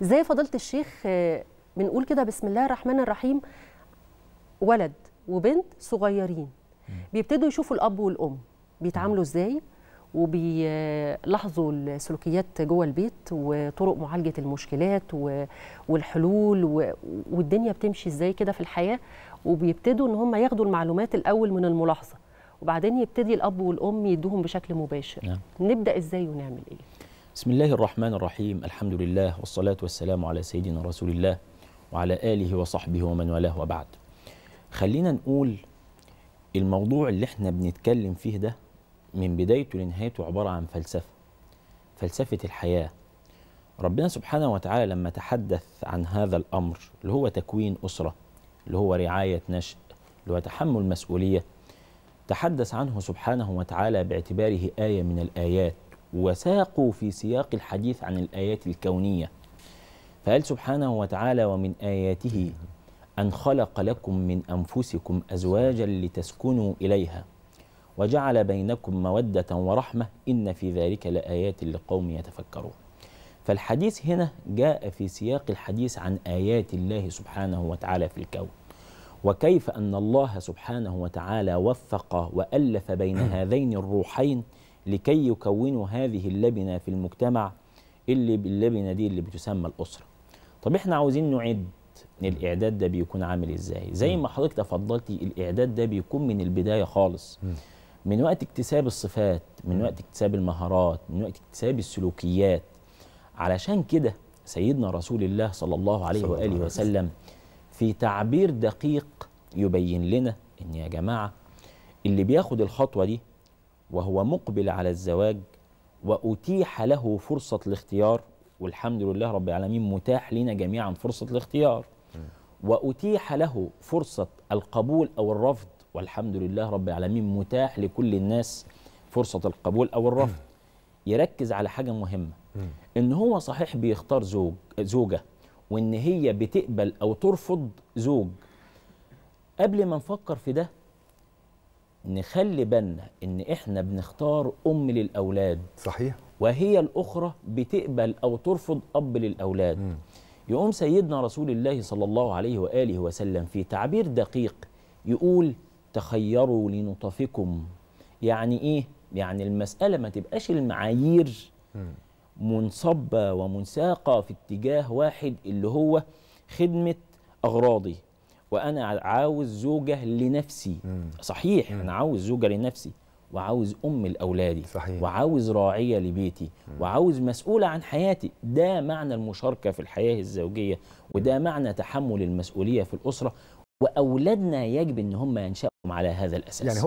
زي فضلت الشيخ آه، بنقول كده بسم الله الرحمن الرحيم ولد وبنت صغيرين بيبتدوا يشوفوا الاب والام بيتعاملوا ازاي وبيلاحظوا السلوكيات جوه البيت وطرق معالجه المشكلات والحلول والدنيا بتمشي ازاي كده في الحياه وبيبتدوا ان هم ياخدوا المعلومات الاول من الملاحظه وبعدين يبتدي الاب والام يدوهم بشكل مباشر نعم. نبدا ازاي ونعمل ايه بسم الله الرحمن الرحيم الحمد لله والصلاة والسلام على سيدنا رسول الله وعلى آله وصحبه ومن والاه وبعد خلينا نقول الموضوع اللي احنا بنتكلم فيه ده من بدايته لنهايته عبارة عن فلسفة فلسفة الحياة ربنا سبحانه وتعالى لما تحدث عن هذا الأمر اللي هو تكوين أسرة اللي هو رعاية نشء اللي هو تحمل مسؤولية تحدث عنه سبحانه وتعالى باعتباره آية من الآيات وساقوا في سياق الحديث عن الآيات الكونية فقال سبحانه وتعالى ومن آياته أن خلق لكم من أنفسكم أزواجا لتسكنوا إليها وجعل بينكم مودة ورحمة إن في ذلك لآيات لقوم يتفكرون فالحديث هنا جاء في سياق الحديث عن آيات الله سبحانه وتعالى في الكون وكيف أن الله سبحانه وتعالى وفق وألف بين هذين الروحين لكي يكونوا هذه اللبنه في المجتمع اللي باللبنه دي اللي بتسمى الاسره. طب احنا عاوزين نعد الاعداد ده بيكون عامل ازاي؟ زي ما حضرتك تفضلتي الاعداد ده بيكون من البدايه خالص. من وقت اكتساب الصفات، من وقت اكتساب المهارات، من وقت اكتساب السلوكيات. علشان كده سيدنا رسول الله صلى الله عليه صلى واله وسلم في تعبير دقيق يبين لنا ان يا جماعه اللي بياخد الخطوه دي وهو مقبل على الزواج وأتيح له فرصة الاختيار والحمد لله رب العالمين متاح لنا جميعا فرصة الاختيار وأتيح له فرصة القبول أو الرفض والحمد لله رب العالمين متاح لكل الناس فرصة القبول أو الرفض يركز على حاجة مهمة إن هو صحيح بيختار زوج زوجة وإن هي بتقبل أو ترفض زوج قبل ما نفكر في ده نخلي بالنا ان احنا بنختار ام للاولاد صحيح وهي الاخرى بتقبل او ترفض اب للاولاد م. يقوم سيدنا رسول الله صلى الله عليه واله وسلم في تعبير دقيق يقول تخيروا لنطفكم يعني ايه يعني المساله ما تبقاش المعايير منصبه ومنساقه في اتجاه واحد اللي هو خدمه اغراضي وانا عاوز زوجه لنفسي مم. صحيح مم. انا عاوز زوجه لنفسي وعاوز ام لاولادي صحيح. وعاوز راعيه لبيتي مم. وعاوز مسؤوله عن حياتي ده معنى المشاركه في الحياه الزوجيه وده معنى تحمل المسؤوليه في الاسره واولادنا يجب ان هم ينشأوا على هذا الاساس يعني